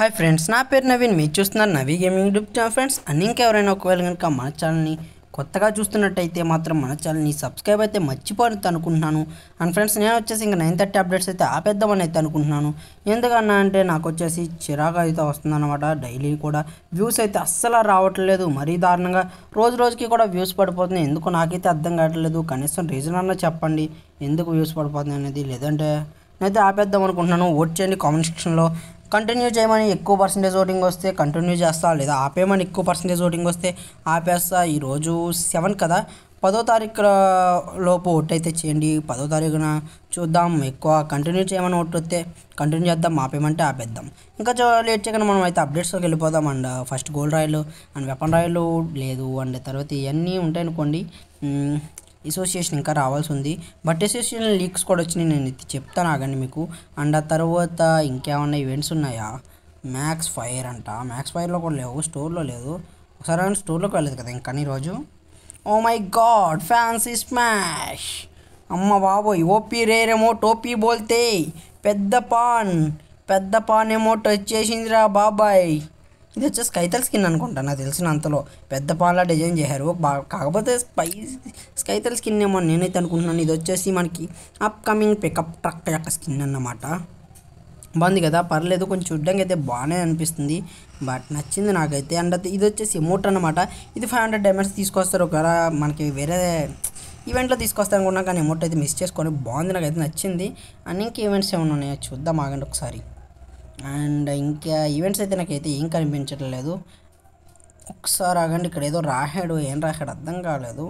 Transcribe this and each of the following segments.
hi friends నా పేరు నవీన్ మీరు చూస్తున్నారు Navi gaming YouTube channel friends అని ఇంకెవరైనా ఒకవేళ కనుక మన ఛానల్ని కొత్తగా చూస్తున్నట్టయితే మాత్రం మన ఛానల్ని సబ్స్క్రైబ్ అయితే మర్చిపోనైతే అనుకుంటున్నాను అండ్ ఫ్రెండ్స్ నేను వచ్చేసి ఇంకా నైన్ థర్టీ అప్డేట్స్ అయితే ఆపేద్దామని అయితే అనుకుంటున్నాను ఎందుకన్నా అంటే నాకు వచ్చేసి చిరాకు అయితే వస్తుందన్నమాట డైలీ కూడా వ్యూస్ అయితే అస్సలు రావట్లేదు మరీ దారుణంగా రోజు రోజుకి కూడా వ్యూస్ పడిపోతుంది ఎందుకు నాకైతే అర్థం కావట్లేదు కనీసం రీజన్ అన్న చెప్పండి ఎందుకు వ్యూస్ పడిపోతుంది అనేది లేదంటే నేనైతే ఆపేద్దాం అనుకుంటున్నాను ఓట్ చేయండి కామెంట్ సెక్షన్లో కంటిన్యూ చేయమని ఎక్కువ పర్సంటేజ్ ఓటింగ్ వస్తే కంటిన్యూ చేస్తా లేదా ఆపేయమని ఎక్కువ పర్సంటేజ్ ఓటింగ్ వస్తే ఆపేస్తా ఈరోజు సెవెన్ కదా పదో తారీఖు లోపు ఓట్ అయితే చేయండి పదో తారీఖున చూద్దాం ఎక్కువ కంటిన్యూ చేయమని ఓట్ వస్తే కంటిన్యూ చేద్దాం ఆపేయమంటే ఆపేద్దాం ఇంకా లేట్ చేయకుండా మనం అయితే అప్డేట్స్లోకి వెళ్ళిపోదాం and first uh, gold royale and weapon royale లేదు అండ్ తర్వాత ఇవన్నీ ఉంటాయి అనుకోండి అసోసియేషన్ ఇంకా రావాల్సి ఉంది బట్ అసోసియేషన్ లీక్స్ కూడా వచ్చినాయి నేను ఇది చెప్తాను ఆగండి మీకు అండ్ ఆ తర్వాత ఇంకేమన్నా ఈవెంట్స్ ఉన్నాయా మ్యాక్స్ ఫైర్ అంట మ్యాక్స్ ఫైర్లో కూడా లేవు స్టోర్లో లేదు ఒకసారి అని స్టోర్లోకి వెళ్ళదు కదా ఇంకా రోజు oh my god fancy smash అమ్మ బాబోయ్ ఓపీ రేర్ ఏమో టోపీ బోల్తే పెద్ద పాన్ పెద్ద పాన్ ఏమో టచ్ చేసిందిరా బాబాయ్ ఇది వచ్చేసి స్కైతల్ స్కిన్ అనుకుంటా నాకు తెలిసిన అంతలో పెద్ద పాల డిజైన్ చేశారు కాకపోతే స్పై స్కైతల్ స్కిన్ ఏమో నేనైతే అనుకుంటున్నాను ఇది వచ్చేసి మనకి అప్కమింగ్ పికప్ ట్రక్ యొక్క స్కిన్ అన్నమాట బాగుంది కదా పర్లేదు కొంచెం చూడ్డానికి అయితే బాగానే అనిపిస్తుంది బట్ నచ్చింది నాకైతే అండ్ ఇది వచ్చేసి ఎమోట్ అనమాట ఇది ఫైవ్ హండ్రెడ్ డైమండ్స్ తీసుకొస్తారు ఒక మనకి వేరే ఈవెంట్లో తీసుకొస్తాను అనుకున్నా కానీ ఎమోట్ అయితే మిస్ చేసుకొని బాగుంది నాకైతే నచ్చింది అన్ని ఇంక ఈవెంట్స్ ఏమైనా ఉన్నాయో చూద్దాం ఆగండి ఒకసారి అండ్ ఇంకా ఈవెంట్స్ అయితే నాకైతే ఏం కనిపించట్లేదు ఒకసారి ఆగండి ఇక్కడ ఏదో రాహాడు ఏం రాహాడు అర్థం కాలేదు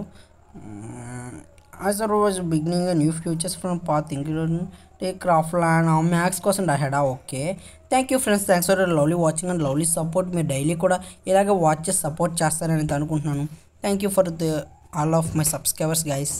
అసలు rose beginning new futures from path including take craft land ఆ మ్యాథ్స్ కోసం రాహాడా okay thank you friends thanks for lovely watching and lovely support మీరు డైలీ కూడా ఇలాగే వాచ్ చేసి సపోర్ట్ చేస్తారని అనుకుంటున్నాను thank you for the all of my subscribers guys